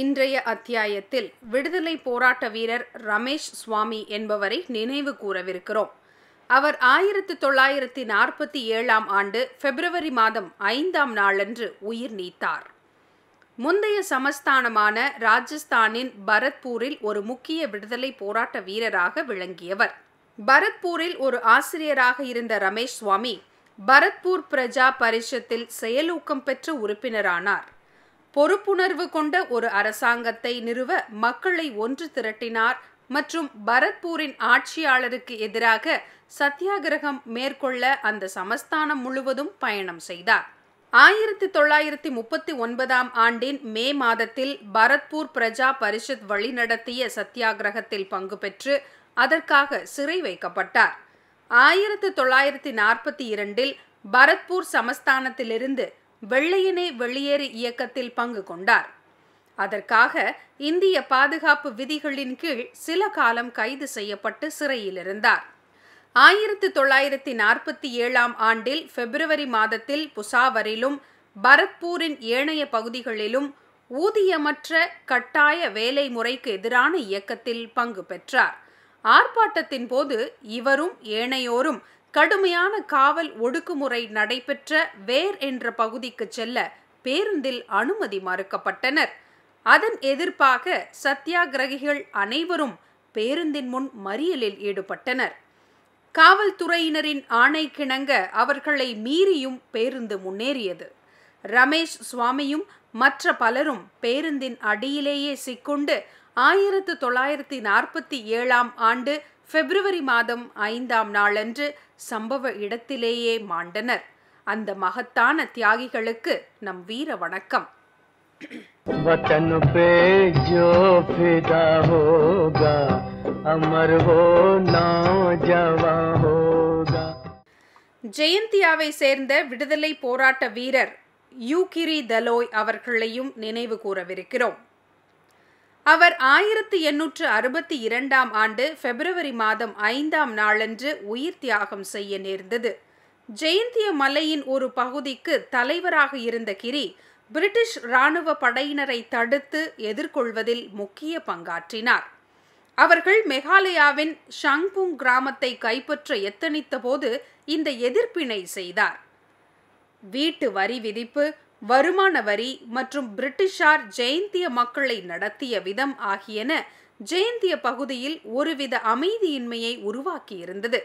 இன்றைய அத்தியாயத்தில் விடுதலை போராட்ட வீரர் ரமேஷ் சுவாமி என்பவரை நினைவு கூறவிருக்கிறோம் அவர் ஆயிரத்தி தொள்ளாயிரத்தி நாற்பத்தி ஏழாம் ஆண்டு பிப்ரவரி மாதம் ஐந்தாம் நாளன்று உயிர் நீத்தார் முந்தைய சமஸ்தானமான ராஜஸ்தானின் பரத்பூரில் ஒரு முக்கிய விடுதலை போராட்ட வீரராக விளங்கியவர் பரத்பூரில் ஒரு ஆசிரியராக இருந்த ரமேஷ் சுவாமி பரத்பூர் பிரஜா பரிஷத்தில் செயலூக்கம் பெற்ற உறுப்பினரானார் பொறுப்புணர்வு கொண்ட ஒரு அரசாங்கத்தை நிறுவ மக்களை ஒன்று திரட்டினார் மற்றும் பரத்பூரின் ஆட்சியாளருக்கு எதிராக சத்தியாகிரகம் மேற்கொள்ள அந்த சமஸ்தானம் முழுவதும் பயணம் செய்தார் ஆயிரத்தி தொள்ளாயிரத்தி முப்பத்தி ஒன்பதாம் ஆண்டின் மே மாதத்தில் பரத்பூர் பிரஜா பரிஷத் வழிநடத்திய சத்தியாகிரகத்தில் பங்கு பெற்று அதற்காக சிறை வைக்கப்பட்டார் ஆயிரத்தி தொள்ளாயிரத்தி நாற்பத்தி இரண்டில் பரத்பூர் சமஸ்தானத்திலிருந்து வெள்ளையினை வெளியேறு இயக்கத்தில் பங்கு கொண்டார் அதற்காக இந்திய பாதுகாப்பு விதிகளின் கீழ் சில காலம் கைது செய்யப்பட்டு சிறையில் இருந்தார் ஆயிரத்தி தொள்ளாயிரத்தி நாற்பத்தி ஏழாம் ஆண்டில் பிப்ரவரி மாதத்தில் புசாவரிலும் பரத்பூரின் ஏனைய பகுதிகளிலும் ஊதியமற்ற கட்டாய வேலை முறைக்கு எதிரான இயக்கத்தில் பங்கு பெற்றார் ஆர்ப்பாட்டத்தின் போது இவரும் ஏனையோரும் கடுமையான காவல் ஒடுக்குமுறை நடைபெற்ற வேர் என்ற பகுதிக்கு செல்ல பேருந்தில் அனுமதி மறுக்கப்பட்டனர் அதன் எதிர்ப்பாக சத்தியாகிரகிகள் அனைவரும் பேருந்தின் முன் மறியலில் ஈடுபட்டனர் காவல்துறையினரின் ஆணை கிணங்க அவர்களை மீறியும் பேருந்து முன்னேறியது ரமேஷ் சுவாமியும் மற்ற பலரும் பேருந்தின் அடியிலேயே சிக்கொண்டு ஆயிரத்து தொள்ளாயிரத்தி நாற்பத்தி ஏழாம் ஆண்டு பிப்ரவரி மாதம் ஐந்தாம் நாளன்று சம்பவ இடத்திலேயே மாண்டனர் அந்த மகத்தான தியாகிகளுக்கு நம் வீர வணக்கம் ஜெயந்தியாவை சேர்ந்த விடுதலை போராட்ட வீரர் யூகிரி தலோய் அவர்களையும் நினைவு கூறவிருக்கிறோம் அவர் ஆயிரத்தி எண்ணூற்று அறுபத்தி இரண்டாம் ஆண்டு பிப்ரவரி மாதம் ஐந்தாம் நாளன்று உயிர் தியாகம் செய்ய நேர்ந்தது ஜெயந்திய மலையின் ஒரு பகுதிக்கு தலைவராக இருந்த கிரி பிரிட்டிஷ் இராணுவ படையினரை தடுத்து எதிர்கொள்வதில் முக்கிய பங்காற்றினார் அவர்கள் மெகாலயாவின் ஷங்புங் கிராமத்தை கைப்பற்ற எத்தனித்த போது இந்த எதிர்ப்பினை செய்தார் வீட்டு வரி விதிப்பு வருமான வரி மற்றும் பிரிட்டிஷார் ஜெயந்திய மக்களை நடத்திய விதம் ஆகியன ஜெயந்திய பகுதியில் ஒருவித அமைதியின்மையை உருவாக்கியிருந்தது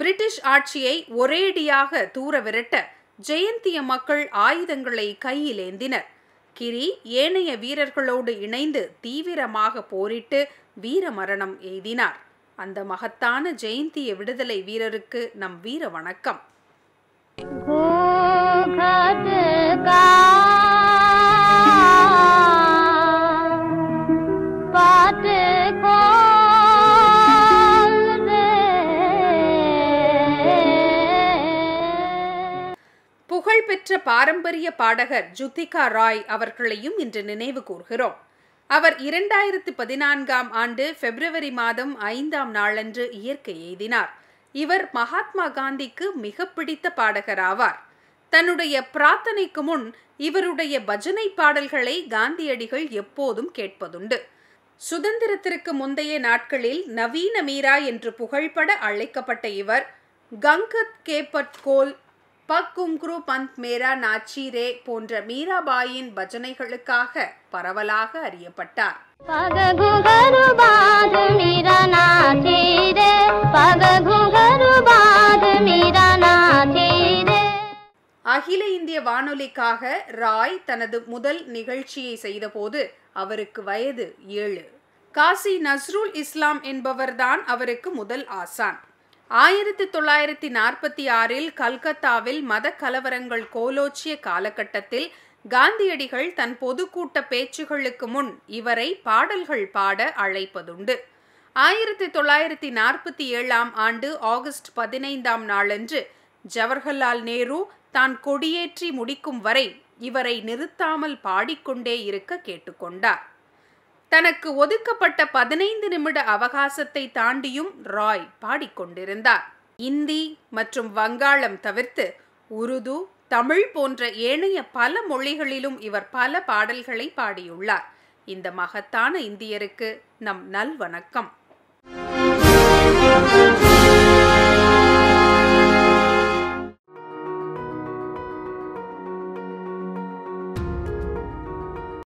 பிரிட்டிஷ் ஆட்சியை ஒரேடியாக தூர விரட்ட ஜெயந்திய மக்கள் ஆயுதங்களை கையில் ஏந்தினர் கிரி ஏனைய வீரர்களோடு இணைந்து தீவிரமாக போரிட்டு வீரமரணம் எய்தினார் அந்த மகத்தான ஜெயந்திய விடுதலை வீரருக்கு நம் வீர வணக்கம் புகழ்பெற்ற பாரம்பரிய பாடகர் ஜுத்திகா ராய் அவர்களையும் இன்று நினைவு கூறுகிறோம் அவர் இரண்டாயிரத்து பதினான்காம் ஆண்டு பிப்ரவரி மாதம் ஐந்தாம் நாளன்று இயற்கை எய்தினார் இவர் மகாத்மா காந்திக்கு மிக பிடித்த பாடகர் ஆவார் தன்னுடைய பிரார்த்தனைக்கு முன் இவருடைய பஜனை பாடல்களை காந்தியடிகள் எப்போதும் கேட்பதுண்டு சுதந்திரத்திற்கு முந்தைய நாட்களில் நவீன மீரா என்று புகழ்பட அழைக்கப்பட்ட இவர் கங்கத் கேபட் கோல் பக் கும்க்ரு பந்த் மேரா நாச்சி ரே போன்ற மீராபாயின் பஜனைகளுக்காக பரவலாக அறியப்பட்டார் அகில இந்திய வானொலிக்காக ராய் தனது முதல் நிகழ்ச்சியை செய்தபோது அவருக்கு வயது ஏழு காசி நஸ்ருல் இஸ்லாம் என்பவர்தான் அவருக்கு முதல் ஆசான் ஆயிரத்தி தொள்ளாயிரத்தி நாற்பத்தி ஆறில் கல்கத்தாவில் மத கலவரங்கள் கோலோச்சிய காலகட்டத்தில் காந்தியடிகள் தன் பொதுக்கூட்ட பேச்சுகளுக்கு முன் இவரை பாடல்கள் பாட அழைப்பதுண்டு ஆயிரத்தி தொள்ளாயிரத்தி நாற்பத்தி ஏழாம் ஆண்டு ஆகஸ்ட் பதினைந்தாம் நாளன்று ஜவஹர்லால் நேரு தான் கொடியேற்றி முடிக்கும் வரை இவரை நிறுத்தாமல் பாடிக்கொண்டே இருக்க கேட்டுக்கொண்டார் தனக்கு ஒதுக்கப்பட்ட பதினைந்து நிமிட அவகாசத்தை தாண்டியும் ராய் பாடிக்கொண்டிருந்தார் இந்தி மற்றும் வங்காளம் தவிர்த்து உருது தமிழ் போன்ற ஏனைய பல மொழிகளிலும் இவர் பல பாடல்களை பாடியுள்ளார் இந்த மகத்தான இந்தியருக்கு நம் நல்வணக்கம்